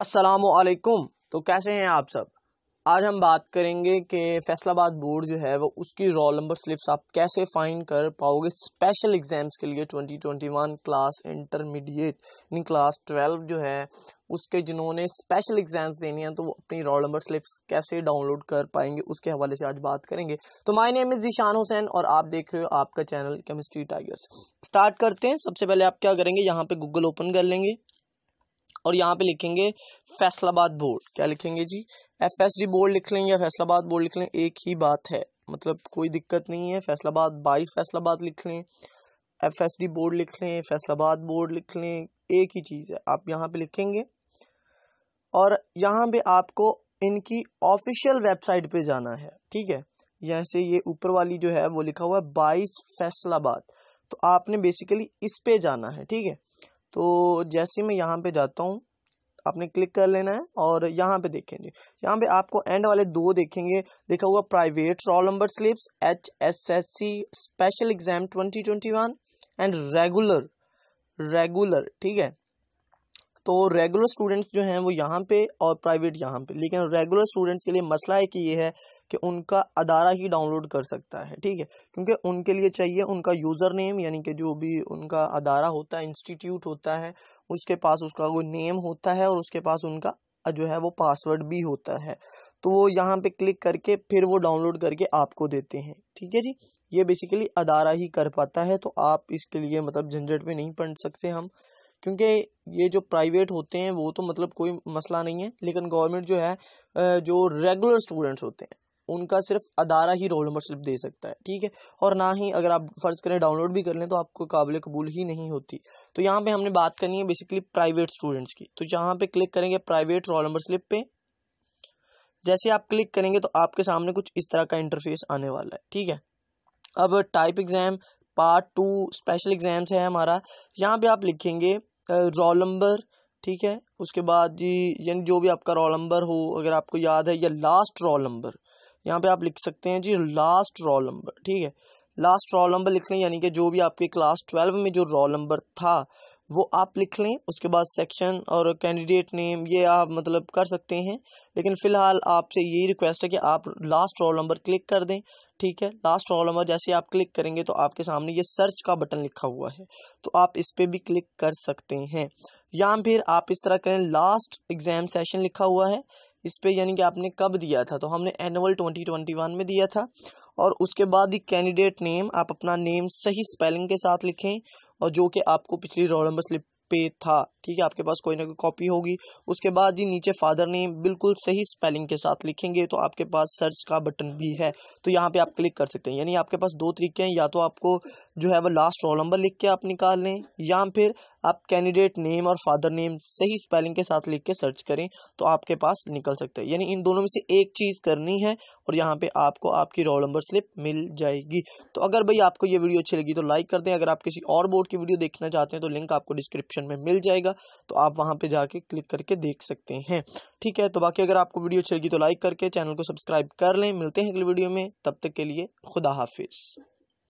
असलकुम तो कैसे हैं आप सब आज हम बात करेंगे कि फैसलाबाद बोर्ड जो है वो उसकी रोल नंबर स्लिप्स आप कैसे फाइंड कर पाओगे स्पेशल एग्ज़ाम्स के लिए 2021 क्लास इंटरमीडिएट यानी क्लास 12 जो है उसके जिन्होंने स्पेशल एग्ज़ाम्स देनी है तो वो अपनी रोल नंबर स्लिप्स कैसे डाउनलोड कर पाएंगे उसके हवाले से आज बात करेंगे तो my name is Zeeshan Hussain और आप देख रहे हो आपका चैनल केमिस्ट्री टाइगर्स स्टार्ट करते हैं सबसे पहले आप क्या करेंगे यहाँ पर गूगल ओपन कर लेंगे और यहाँ पे लिखेंगे फैसलाबाद बोर्ड क्या लिखेंगे ji F S D board लिख लें या फैसलाबाद बोर्ड लिख लें एक ही बात है मतलब कोई दिक्कत नहीं है फैसलाबाद बाईस फैसलाबाद लिख लें एफ एस डी बोर्ड लिख लें फैसलाबाद बोर्ड लिख लें एक ही चीज़ है आप यहाँ पे लिखेंगे और यहाँ पे आपको इनकी ऑफिशियल वेबसाइट पे जाना है ठीक है यहाँ से ये ऊपर वाली जो है वो लिखा हुआ है बाईस फैसलाबाद तो आपने बेसिकली इस पे जाना है ठीक है तो जैसे मैं यहाँ पे जाता हूँ आपने क्लिक कर लेना है और यहाँ पे देखेंगे यहाँ पे आपको एंड वाले दो देखेंगे लिखा हुआ private roll number slips H S S C special exam twenty twenty one and regular regular ठीक है तो रेगुलर स्टूडेंट्स जो हैं वो यहाँ पे और प्राइवेट यहाँ पे लेकिन रेगुलर स्टूडेंट्स के लिए मसला है कि ये है कि उनका अदारा ही डाउनलोड कर सकता है ठीक है क्योंकि उनके लिए चाहिए उनका यूज़र नेम यानी कि जो भी उनका अदारा होता है इंस्टीट्यूट होता है उसके पास उसका कोई नेम होता है और उसके पास उनका जो है वो पासवर्ड भी होता है तो वो यहाँ पे क्लिक करके फिर वो डाउनलोड करके आपको देते हैं ठीक है जी ये बेसिकली अदारा ही कर पाता है तो आप इसके लिए मतलब झंझट में नहीं पढ़ सकते हम क्योंकि ये जो प्राइवेट होते हैं वो तो मतलब कोई मसला नहीं है लेकिन गवर्नमेंट जो है जो रेगुलर स्टूडेंट्स होते हैं उनका सिर्फ अदारा ही रोल नंबर स्लिप दे सकता है ठीक है और ना ही अगर आप फ़र्ज़ करें डाउनलोड भी कर लें तो आपको काबिल कबूल ही नहीं होती तो यहाँ पे हमने बात करनी है बेसिकली प्राइवेट स्टूडेंट्स की तो यहाँ पे क्लिक करेंगे प्राइवेट रोल नंबर स्लिप पे जैसे आप क्लिक करेंगे तो आपके सामने कुछ इस तरह का इंटरफेस आने वाला है ठीक है अब type exam part two special exams है हमारा यहाँ पर आप लिखेंगे रोल नंबर ठीक है उसके बाद जी यानी जो भी आपका रोल नंबर हो अगर आपको याद है या लास्ट रोल नंबर यहाँ पे आप लिख सकते हैं जी लास्ट रोल नंबर ठीक है लास्ट रोल नंबर लिखने यानी कि जो भी आपके क्लास ट्वेल्व में जो रोल नंबर था वो आप लिख लें उसके बाद सेक्शन और कैंडिडेट नेम ये आप मतलब कर सकते हैं लेकिन फ़िलहाल आपसे यही रिक्वेस्ट है कि आप लास्ट रोल नंबर क्लिक कर दें ठीक है लास्ट रोल नंबर जैसे आप क्लिक करेंगे तो आपके सामने ये सर्च का बटन लिखा हुआ है तो आप इस पर भी क्लिक कर सकते हैं या फिर आप इस तरह करें लास्ट एग्ज़ाम सेशन लिखा हुआ है इस पर यानी कि आपने कब दिया था तो हमने एनुअल ट्वेंटी ट्वेंटी वन में दिया था और उसके बाद ही कैंडिडेट नेम आप अपना नेम सही स्पेलिंग के साथ लिखें और जो कि आपको पिछली रोल नंबर स्लिप पे था ठीक है आपके पास कोई ना कोई कॉपी होगी उसके बाद ही नीचे फादर नेम बिल्कुल सही स्पेलिंग के साथ लिखेंगे तो आपके पास सर्च का बटन भी है तो यहाँ पे आप क्लिक कर सकते हैं यानी आपके पास दो तरीके हैं या तो आपको जो है वो लास्ट रोल नंबर लिख के आप निकाल लें या फिर आप कैंडिडेट नेम और फादर नेम सही स्पेलिंग के साथ लिख के सर्च करें तो आपके पास निकल सकते हैं यानी इन दोनों में से एक चीज़ करनी है और यहाँ पर आपको आपकी रोल नंबर स्लिप मिल जाएगी तो अगर भाई आपको ये वीडियो अच्छी लगी तो लाइक कर दें अगर आप किसी और बोर्ड की वीडियो देखना चाहते हैं तो लिंक आपको डिस्क्रिप्शन डिस्क्रिप्शन में मिल जाएगा तो आप वहाँ पर जाके क्लिक करके देख सकते हैं ठीक है तो बाकी अगर आपको वीडियो अच्छी लगी तो लाइक करके चैनल को सब्सक्राइब कर लें मिलते हैं अगले वीडियो में तब तक के लिए खुदा हाफिज़